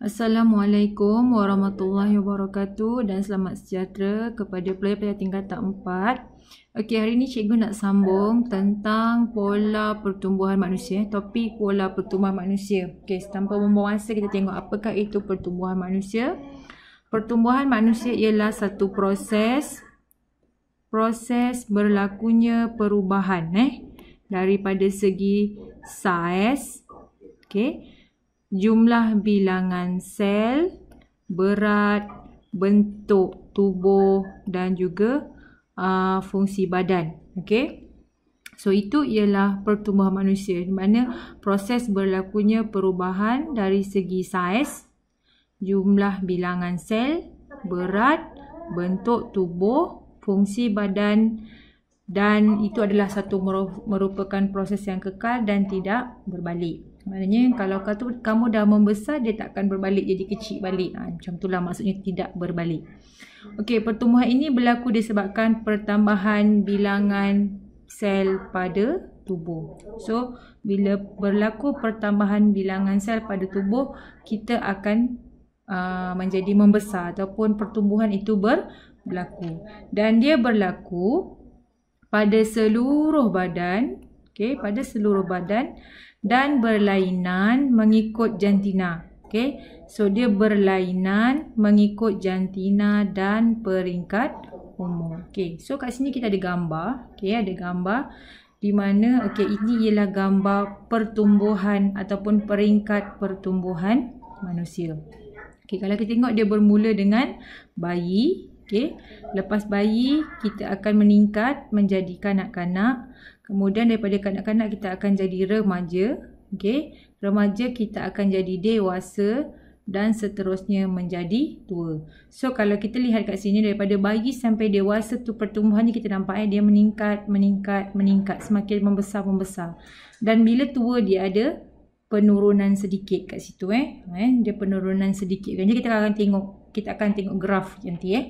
Assalamualaikum warahmatullahi wabarakatuh dan selamat sejahtera kepada pelajar-pelajar tingkatan 4. Okey, hari ini cikgu nak sambung tentang pola pertumbuhan manusia, topik pola pertumbuhan manusia. Okey, tanpa membuang masa kita tengok apakah itu pertumbuhan manusia. Pertumbuhan manusia ialah satu proses proses berlakunya perubahan eh daripada segi saiz. Okey jumlah bilangan sel, berat, bentuk tubuh dan juga uh, fungsi badan. Okey. So itu ialah pertumbuhan manusia di mana proses berlakunya perubahan dari segi saiz, jumlah bilangan sel, berat, bentuk tubuh, fungsi badan dan itu adalah satu merupakan proses yang kekal dan tidak berbalik. Maknanya kalau kata kamu dah membesar dia tak akan berbalik jadi kecil balik. Ha, macam itulah maksudnya tidak berbalik. Okey, pertumbuhan ini berlaku disebabkan pertambahan bilangan sel pada tubuh. So, bila berlaku pertambahan bilangan sel pada tubuh, kita akan uh, menjadi membesar ataupun pertumbuhan itu berlaku. Dan dia berlaku pada seluruh badan, okey, pada seluruh badan dan berlainan mengikut jantina. Okay. So, dia berlainan mengikut jantina dan peringkat umur. Okay. So, kat sini kita ada gambar. Okay. Ada gambar di mana okay, ini ialah gambar pertumbuhan ataupun peringkat pertumbuhan manusia. Okay. Kalau kita tengok dia bermula dengan bayi. Okay. Lepas bayi, kita akan meningkat menjadi kanak-kanak. Kemudian daripada kanak-kanak kita akan jadi remaja. Okay. Remaja kita akan jadi dewasa dan seterusnya menjadi tua. So kalau kita lihat kat sini daripada bayi sampai dewasa tu pertumbuhannya kita nampak eh, dia meningkat, meningkat, meningkat semakin membesar-membesar. Dan bila tua dia ada penurunan sedikit kat situ eh. eh dia penurunan sedikit. Jadi kita akan tengok kita akan tengok graf nanti eh.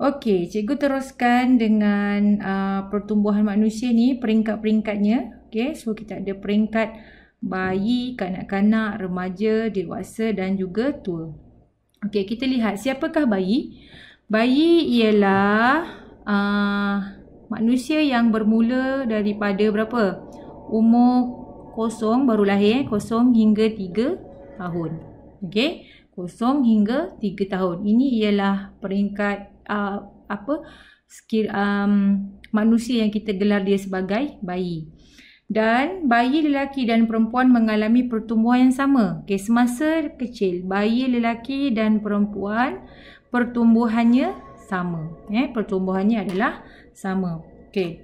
Okey, cikgu teruskan dengan uh, pertumbuhan manusia ni peringkat-peringkatnya. Okey, so kita ada peringkat bayi, kanak-kanak, remaja, dewasa dan juga tua. Okey, kita lihat siapakah bayi? Bayi ialah uh, manusia yang bermula daripada berapa? Umur kosong baru lahir, kosong hingga tiga tahun. Okey, kosong hingga tiga tahun. Ini ialah peringkat uh, apa skill um, manusia yang kita gelar dia sebagai bayi. Dan bayi lelaki dan perempuan mengalami pertumbuhan yang sama. Okay, semasa kecil, bayi lelaki dan perempuan pertumbuhannya sama. Eh, pertumbuhannya adalah sama. Okay.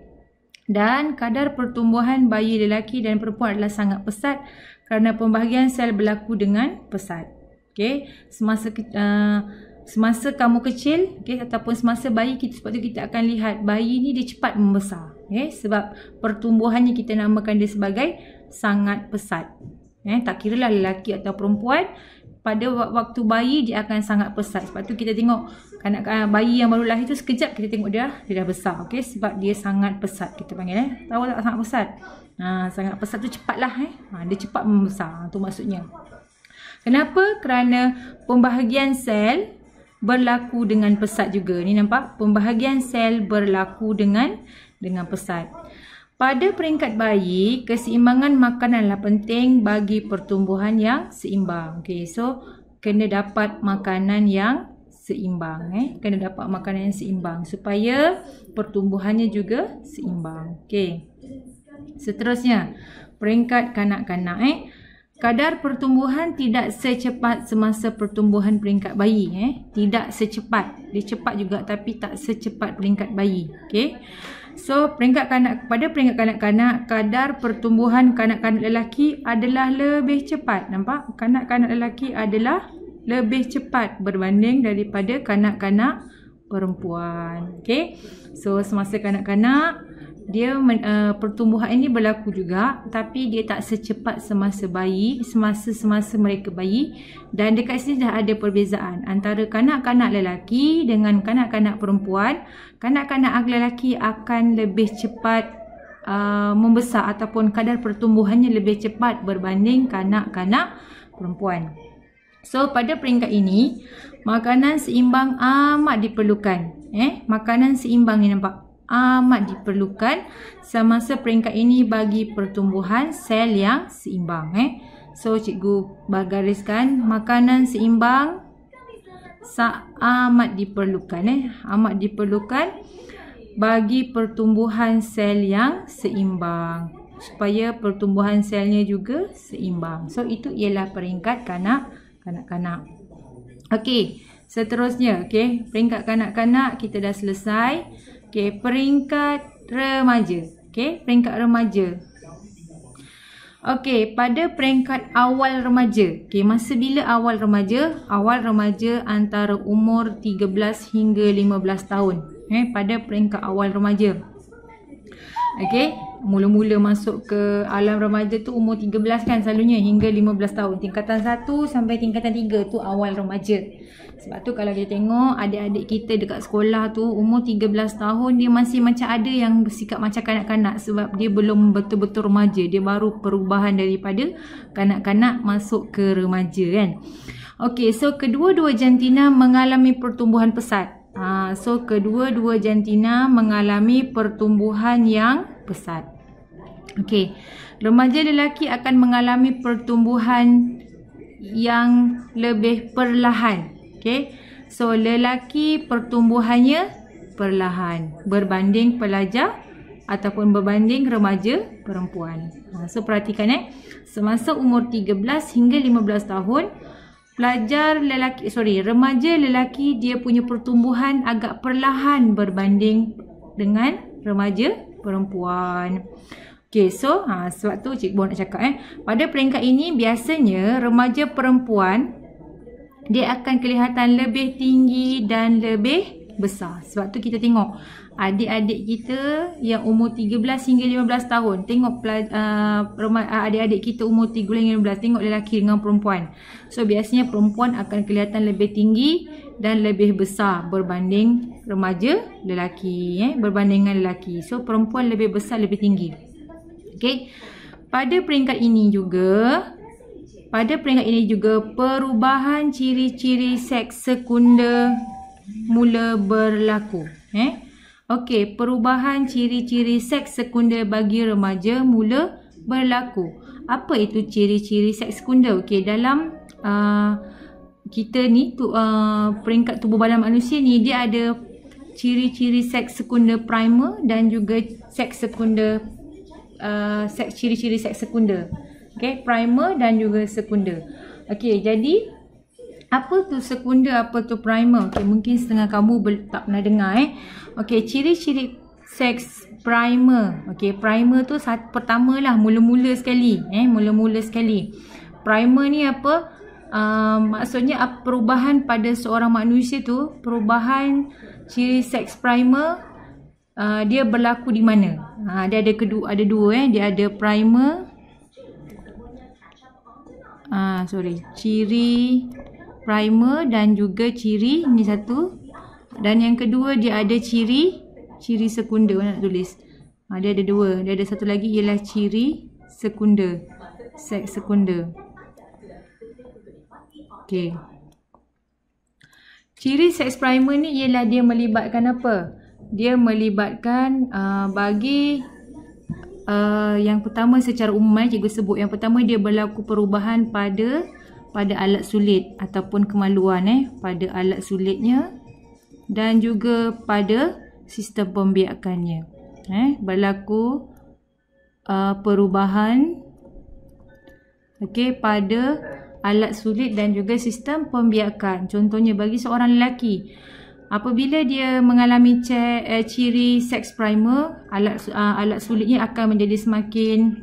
Dan kadar pertumbuhan bayi lelaki dan perempuan adalah sangat pesat kerana pembahagian sel berlaku dengan pesat. Okay. Semasa uh, semasa kamu kecil okay, ataupun semasa bayi kita sebab tu kita akan lihat bayi ni dia cepat membesar okey sebab pertumbuhannya kita namakan dia sebagai sangat pesat eh tak kiralah lelaki atau perempuan pada waktu bayi dia akan sangat pesat sebab tu kita tengok kanak-kanak ah, bayi yang baru lahir tu sekejap kita tengok dia dia dah besar okay, sebab dia sangat pesat kita panggil eh tahu tak sangat pesat ha sangat pesat tu cepatlah eh ha dia cepat membesar tu maksudnya Kenapa? Kerana pembahagian sel berlaku dengan pesat juga. Ni nampak? Pembahagian sel berlaku dengan dengan pesat. Pada peringkat bayi, keseimbangan makananlah penting bagi pertumbuhan yang seimbang. Okay, so kena dapat makanan yang seimbang. Eh. Kena dapat makanan yang seimbang supaya pertumbuhannya juga seimbang. Okay. Seterusnya, peringkat kanak-kanak. Eh. Kadar pertumbuhan tidak secepat semasa pertumbuhan peringkat bayi eh. Tidak secepat. Dia cepat juga tapi tak secepat peringkat bayi. Okay. So peringkat kanak kepada peringkat kanak-kanak kadar pertumbuhan kanak-kanak lelaki adalah lebih cepat. Nampak? Kanak-kanak lelaki adalah lebih cepat berbanding daripada kanak-kanak perempuan. Okay. So semasa kanak-kanak dia men, uh, pertumbuhan ini berlaku juga tapi dia tak secepat semasa bayi semasa semasa mereka bayi dan dekat sini dah ada perbezaan antara kanak-kanak lelaki dengan kanak-kanak perempuan kanak-kanak lelaki akan lebih cepat uh, membesar ataupun kadar pertumbuhannya lebih cepat berbanding kanak-kanak perempuan so pada peringkat ini makanan seimbang amat diperlukan eh makanan seimbang ni nampak amat diperlukan semasa peringkat ini bagi pertumbuhan sel yang seimbang eh. So cikgu bagariskan makanan seimbang amat diperlukan eh. Amat diperlukan bagi pertumbuhan sel yang seimbang supaya pertumbuhan selnya juga seimbang. So itu ialah peringkat kanak-kanak-kanak. Okey, seterusnya okey, peringkat kanak-kanak kita dah selesai. Okey, peringkat remaja. Okey, peringkat remaja. Okey, pada peringkat awal remaja. Okey, masa bila awal remaja? Awal remaja antara umur 13 hingga 15 tahun. Okey, eh, pada peringkat awal remaja. Okey, mula-mula masuk ke alam remaja tu umur 13 kan selalunya hingga 15 tahun. Tingkatan 1 sampai tingkatan 3 tu awal remaja. Sebab tu kalau kita tengok adik-adik kita dekat sekolah tu umur 13 tahun dia masih macam ada yang bersikap macam kanak-kanak sebab dia belum betul-betul remaja. Dia baru perubahan daripada kanak-kanak masuk ke remaja kan. Okay so kedua-dua jantina mengalami pertumbuhan pesat. Ha, so kedua-dua jantina mengalami pertumbuhan yang pesat. Okey. Remaja lelaki akan mengalami pertumbuhan yang lebih perlahan. Okey. So lelaki pertumbuhannya perlahan berbanding pelajar ataupun berbanding remaja perempuan. Ha, so perhatikan eh. Semasa umur 13 hingga 15 tahun, pelajar lelaki sorry, remaja lelaki dia punya pertumbuhan agak perlahan berbanding dengan remaja perempuan. Okay, so ha, sebab tu cikgu nak cakap eh. Pada peringkat ini biasanya remaja perempuan dia akan kelihatan lebih tinggi dan lebih besar. Sebab tu kita tengok adik-adik kita yang umur 13 hingga 15 tahun. Tengok ah, ah, adik-adik uh, kita umur 13 hingga 15 tengok lelaki dengan perempuan. So biasanya perempuan akan kelihatan lebih tinggi dan lebih besar berbanding remaja lelaki. Eh? Berbanding dengan lelaki. So perempuan lebih besar, lebih tinggi. Okay. Pada peringkat ini juga, pada peringkat ini juga perubahan ciri-ciri seks sekunder mula berlaku. Eh? Okey, perubahan ciri-ciri seks sekunder bagi remaja mula berlaku. Apa itu ciri-ciri seks sekunder? Okey, dalam uh, kita ni tu, uh, peringkat tubuh badan manusia ni dia ada ciri-ciri seks sekunder primer dan juga seks sekunder uh, ciri-ciri seks sekunder. Okay, primer dan juga sekunder. Okay, jadi apa tu sekunder, apa tu primer? Okay, mungkin setengah kamu tak pernah dengar eh. Okay, ciri-ciri seks primer. Okay, primer tu saat pertama lah, mula-mula sekali. Eh, mula-mula sekali. Primer ni apa? Uh, maksudnya perubahan pada seorang manusia tu perubahan ciri seks primer uh, dia berlaku di mana? Ha, dia ada kedua ada dua eh. Dia ada primer. Ah sorry, ciri primer dan juga ciri ni satu. Dan yang kedua dia ada ciri ciri sekunder nak tulis. Ha, dia ada dua. Dia ada satu lagi ialah ciri sekunder. sek sekunder. Okey. Ciri seks primer ni ialah dia melibatkan apa? dia melibatkan uh, bagi uh, yang pertama secara umum eh, cikgu sebut yang pertama dia berlaku perubahan pada pada alat sulit ataupun kemaluan eh pada alat sulitnya dan juga pada sistem pembiakannya eh berlaku uh, perubahan okey pada alat sulit dan juga sistem pembiakan contohnya bagi seorang lelaki Apabila dia mengalami eh, ciri seks primer, alat ah, alat sulitnya akan menjadi semakin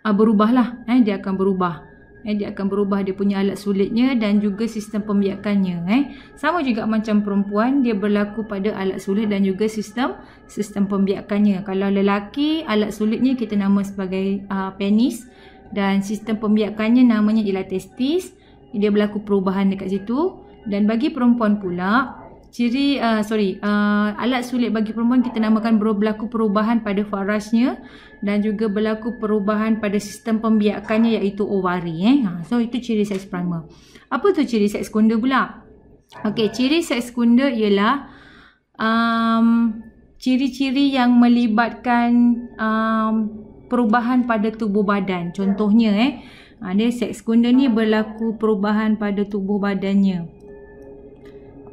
ah, berubahlah. Eh dia akan berubah. Eh dia akan berubah dia punya alat sulitnya dan juga sistem pembiakannya, eh. Sama juga macam perempuan, dia berlaku pada alat sulit dan juga sistem sistem pembiakannya. Kalau lelaki, alat sulitnya kita nama sebagai uh, penis dan sistem pembiakannya namanya ialah testis. Dia berlaku perubahan dekat situ. Dan bagi perempuan pula, ciri uh, sorry, uh, alat sulit bagi perempuan kita namakan berlaku perubahan pada farasnya dan juga berlaku perubahan pada sistem pembiakannya iaitu ovari eh. Ha, so itu ciri seks primer. Apa tu ciri seks sekunder pula? Okey, ciri seks sekunder ialah um, ciri-ciri yang melibatkan um, perubahan pada tubuh badan. Contohnya eh, ada ha, seks sekunder ni berlaku perubahan pada tubuh badannya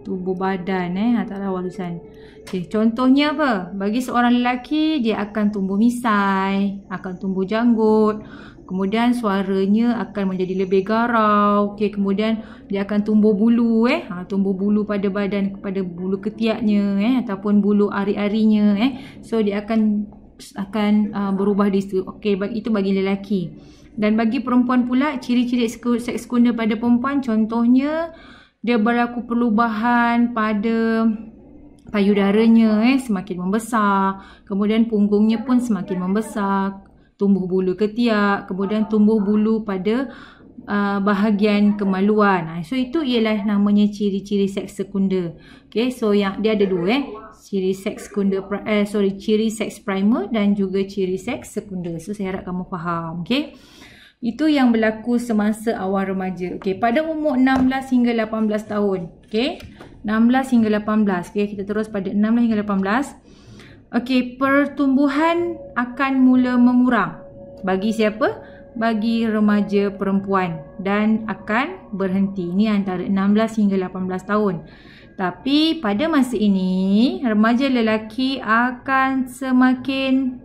tubuh badan eh hatalah warisan. Okey, contohnya apa? Bagi seorang lelaki dia akan tumbuh misai, akan tumbuh janggut. Kemudian suaranya akan menjadi lebih garau. Okey, kemudian dia akan tumbuh bulu eh. Ha, tumbuh bulu pada badan kepada bulu ketiaknya eh ataupun bulu ari-arinya eh. So dia akan akan uh, berubah di situ. Okey, bagi itu bagi lelaki. Dan bagi perempuan pula ciri-ciri seks sekunder pada perempuan contohnya dia berlaku perubahan pada payudaranya eh semakin membesar kemudian punggungnya pun semakin membesar tumbuh bulu ketiak kemudian tumbuh bulu pada Uh, bahagian kemaluan. Ha, so itu ialah namanya ciri-ciri seks sekunder. Okay, so yang dia ada dua eh. Ciri seks sekunder, eh, sorry, ciri seks primer dan juga ciri seks sekunder. So saya harap kamu faham. Okay. Itu yang berlaku semasa awal remaja. Okey, pada umur 16 hingga 18 tahun. Okey. 16 hingga 18. Okey, kita terus pada 16 hingga 18. Okey, pertumbuhan akan mula mengurang. Bagi siapa? Bagi remaja perempuan dan akan berhenti. Ini antara 16 hingga 18 tahun. Tapi pada masa ini, remaja lelaki akan semakin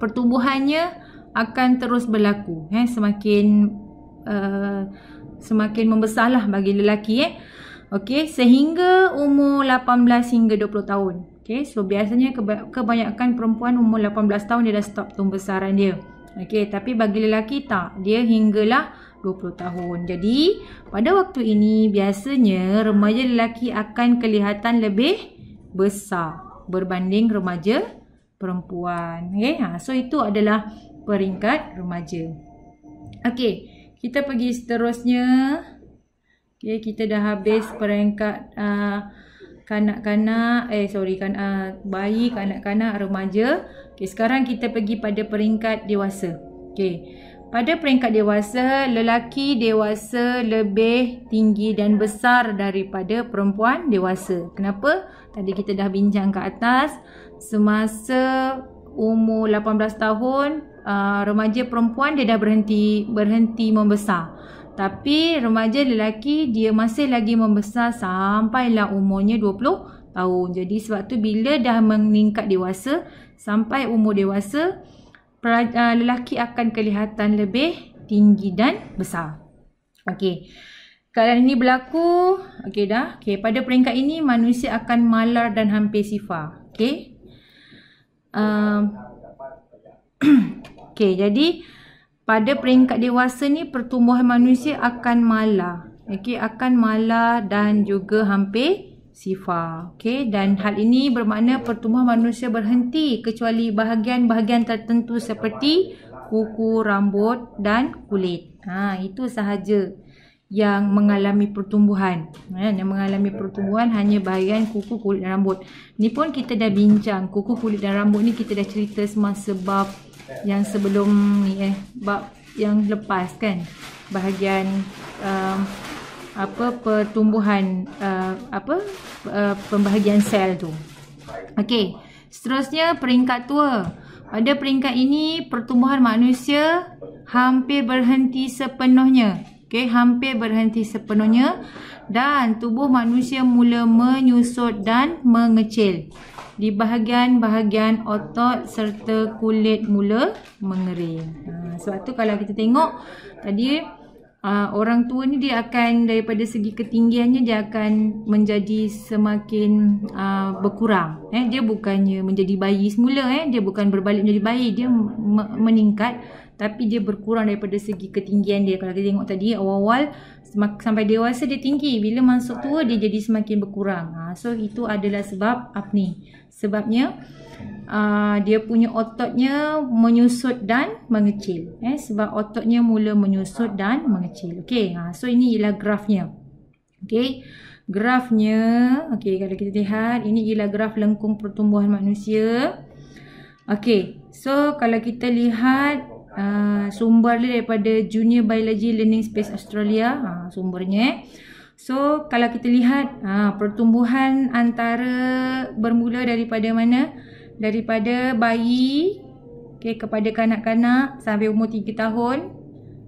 pertumbuhannya akan terus berlaku eh semakin uh, semakin membesarlah bagi lelaki eh okey sehingga umur 18 hingga 20 tahun okey so biasanya kebanyakan perempuan umur 18 tahun dia dah stop pembesaran dia okey tapi bagi lelaki tak dia hinggalah 20 tahun jadi pada waktu ini biasanya remaja lelaki akan kelihatan lebih besar berbanding remaja perempuan okey ha so itu adalah peringkat remaja. Okey, kita pergi seterusnya. Okey, kita dah habis peringkat uh, kanak-kanak, eh sorry kan uh, bayi, kanak-kanak, remaja. Okey, sekarang kita pergi pada peringkat dewasa. Okey. Pada peringkat dewasa, lelaki dewasa lebih tinggi dan besar daripada perempuan dewasa. Kenapa? Tadi kita dah bincang ke atas. Semasa umur 18 tahun, Ah, remaja perempuan dia dah berhenti berhenti membesar. Tapi remaja lelaki dia masih lagi membesar sampai sampailah umurnya 20 tahun. Jadi sebab tu bila dah meningkat dewasa sampai umur dewasa ah, lelaki akan kelihatan lebih tinggi dan besar. Okey. kalau ini berlaku, okey dah. Okey, pada peringkat ini manusia akan malar dan hampir sifar. Okey. Um, Okey, jadi pada peringkat dewasa ni pertumbuhan manusia akan malah. Okey, akan malah dan juga hampir sifar. Okey, dan hal ini bermakna pertumbuhan manusia berhenti kecuali bahagian-bahagian tertentu seperti kuku, rambut dan kulit. Ha, itu sahaja yang mengalami pertumbuhan. Eh, yang mengalami pertumbuhan hanya bahagian kuku, kulit dan rambut. Ni pun kita dah bincang. Kuku, kulit dan rambut ni kita dah cerita semasa bab yang sebelum ni eh bab yang lepas kan bahagian um, apa pertumbuhan uh, apa uh, pembahagian sel tu okey seterusnya peringkat tua pada peringkat ini pertumbuhan manusia hampir berhenti sepenuhnya okey hampir berhenti sepenuhnya dan tubuh manusia mula menyusut dan mengecil. Di bahagian-bahagian otot serta kulit mula mengering. Ha, sebab tu kalau kita tengok tadi Uh, orang tua ni dia akan daripada segi ketinggiannya dia akan menjadi semakin uh, berkurang eh dia bukannya menjadi bayi semula eh dia bukan berbalik menjadi bayi dia meningkat tapi dia berkurang daripada segi ketinggian dia kalau kita tengok tadi awal-awal sampai dewasa dia tinggi bila masuk tua dia ah, ya. jadi semakin berkurang ha, so itu adalah sebab apa ni sebabnya uh, dia punya ototnya menyusut dan mengecil eh sebab ototnya mula menyusut ah, dan mengecil okey ha, so ini ialah grafnya okey grafnya okey kalau kita lihat ini ialah graf lengkung pertumbuhan manusia okey so kalau kita lihat uh, sumber dia daripada Junior Biology Learning Space Australia uh, sumbernya eh. So kalau kita lihat uh, pertumbuhan antara bermula daripada mana? Daripada bayi okay, kepada kanak-kanak sampai umur 3 tahun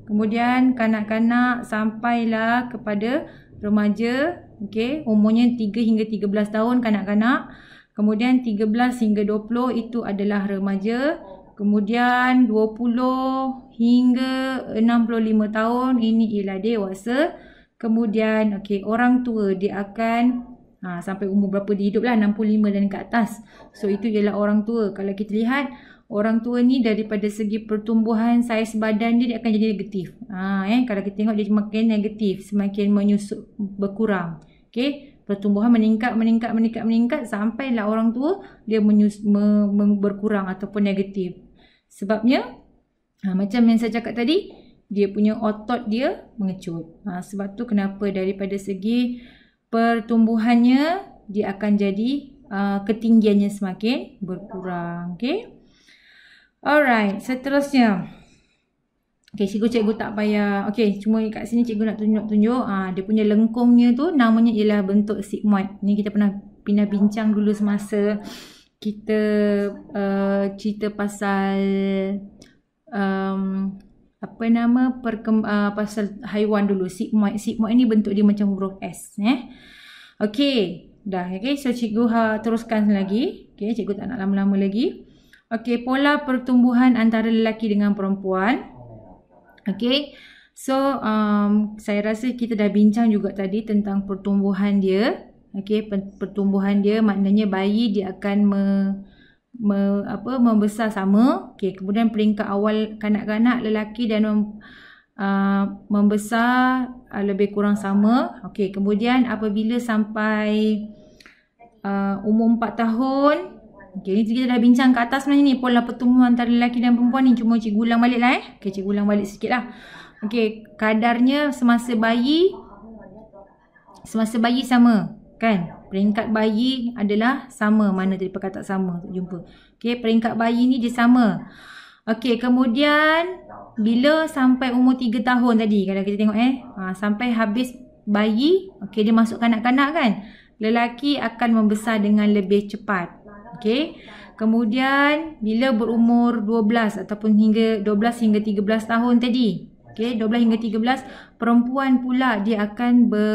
Kemudian kanak-kanak sampailah kepada remaja Okey umurnya 3 hingga 13 tahun kanak-kanak Kemudian 13 hingga 20 itu adalah remaja kemudian 20 hingga 65 tahun ini ialah dewasa. Kemudian okay, orang tua dia akan ha, sampai umur berapa dia hidup lah 65 dan ke atas. So itu ialah orang tua. Kalau kita lihat orang tua ni daripada segi pertumbuhan saiz badan dia, dia akan jadi negatif. Ha, eh, kalau kita tengok dia semakin negatif, semakin menyusut berkurang. Okay. Pertumbuhan meningkat, meningkat, meningkat, meningkat sampai lah orang tua dia menyus, me, me, berkurang ataupun negatif. Sebabnya ha, macam yang saya cakap tadi, dia punya otot dia mengecut. Ha, sebab tu kenapa daripada segi pertumbuhannya dia akan jadi uh, ketinggiannya semakin berkurang. Okay. Alright, seterusnya. Okay, cikgu cikgu tak payah. Okay, cuma kat sini cikgu nak tunjuk-tunjuk. Ha, dia punya lengkungnya tu namanya ialah bentuk sigmoid. Ni kita pernah pindah bincang dulu semasa kita uh, cerita pasal um, apa nama perkemb- uh, pasal haiwan dulu sigmoid sigmoid ni bentuk dia macam huruf S eh okey dah okey so cikgu ha teruskan lagi okey cikgu tak nak lama-lama lagi okey pola pertumbuhan antara lelaki dengan perempuan okey so um, saya rasa kita dah bincang juga tadi tentang pertumbuhan dia okey pertumbuhan dia maknanya bayi dia akan me, me apa membesar sama okey kemudian peringkat awal kanak-kanak lelaki dan mem, uh, membesar uh, lebih kurang sama okey kemudian apabila sampai uh, umur empat tahun Okay, ni kita dah bincang kat atas sebenarnya ni pola pertumbuhan antara lelaki dan perempuan ni. Cuma cikgu ulang balik lah eh. Okay, cikgu ulang balik sikit lah. Okey, kadarnya semasa bayi, semasa bayi sama kan peringkat bayi adalah sama mana tadi tak sama jumpa okey peringkat bayi ni dia sama okey kemudian bila sampai umur 3 tahun tadi kalau kita tengok eh ha, sampai habis bayi okey dia masuk kanak-kanak kan lelaki akan membesar dengan lebih cepat okey kemudian bila berumur 12 ataupun hingga 12 hingga 13 tahun tadi okey 12 hingga 13 perempuan pula dia akan ber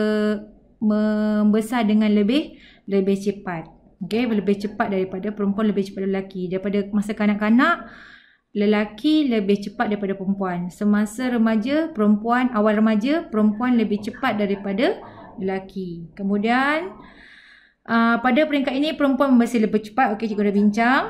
membesar dengan lebih lebih cepat. Okey, lebih cepat daripada perempuan lebih cepat daripada lelaki. Daripada masa kanak-kanak lelaki lebih cepat daripada perempuan. Semasa remaja, perempuan awal remaja, perempuan lebih cepat daripada lelaki. Kemudian uh, pada peringkat ini perempuan masih lebih cepat. Okey, cikgu dah bincang.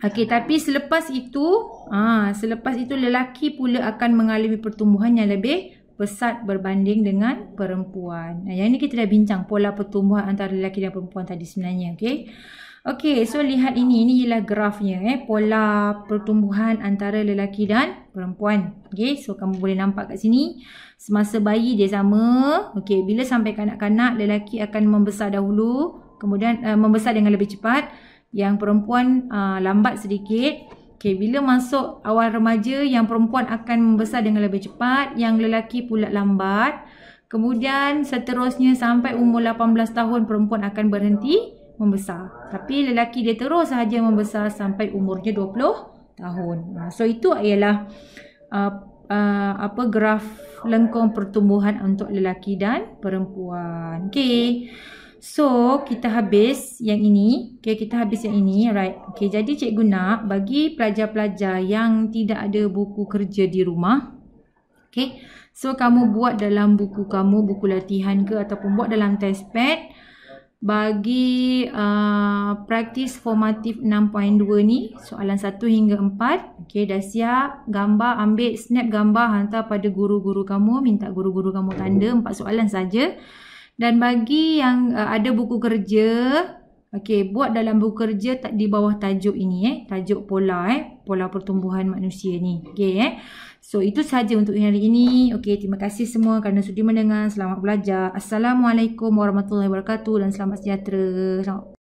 Okey, tapi selepas itu, ah uh, selepas itu lelaki pula akan mengalami pertumbuhan yang lebih pesat berbanding dengan perempuan. Nah, yang ini kita dah bincang pola pertumbuhan antara lelaki dan perempuan tadi sebenarnya. Okay. Okay, so lihat ini. Ini ialah grafnya. Eh. Pola pertumbuhan antara lelaki dan perempuan. Okay, so kamu boleh nampak kat sini. Semasa bayi dia sama. Okay, bila sampai kanak-kanak, lelaki akan membesar dahulu. Kemudian uh, membesar dengan lebih cepat. Yang perempuan uh, lambat sedikit. Okay, bila masuk awal remaja, yang perempuan akan membesar dengan lebih cepat, yang lelaki pula lambat. Kemudian seterusnya sampai umur 18 tahun perempuan akan berhenti membesar. Tapi lelaki dia terus sahaja membesar sampai umurnya 20 tahun. So itu ialah uh, uh, apa graf lengkung pertumbuhan untuk lelaki dan perempuan. Okay. So, kita habis yang ini. Okay, kita habis yang ini. right? Okay, jadi cikgu nak bagi pelajar-pelajar yang tidak ada buku kerja di rumah. Okay. So, kamu buat dalam buku kamu, buku latihan ke ataupun buat dalam test pad. Bagi uh, practice formatif 6.2 ni, soalan 1 hingga 4. Okay, dah siap. Gambar, ambil snap gambar, hantar pada guru-guru kamu. Minta guru-guru kamu tanda. Hmm. Empat soalan saja. Dan bagi yang uh, ada buku kerja, okey, buat dalam buku kerja tak di bawah tajuk ini eh, tajuk pola eh, pola pertumbuhan manusia ni. Okey eh. So itu saja untuk hari ini. Okey, terima kasih semua kerana sudi mendengar. Selamat belajar. Assalamualaikum warahmatullahi wabarakatuh dan selamat sejahtera. Selamat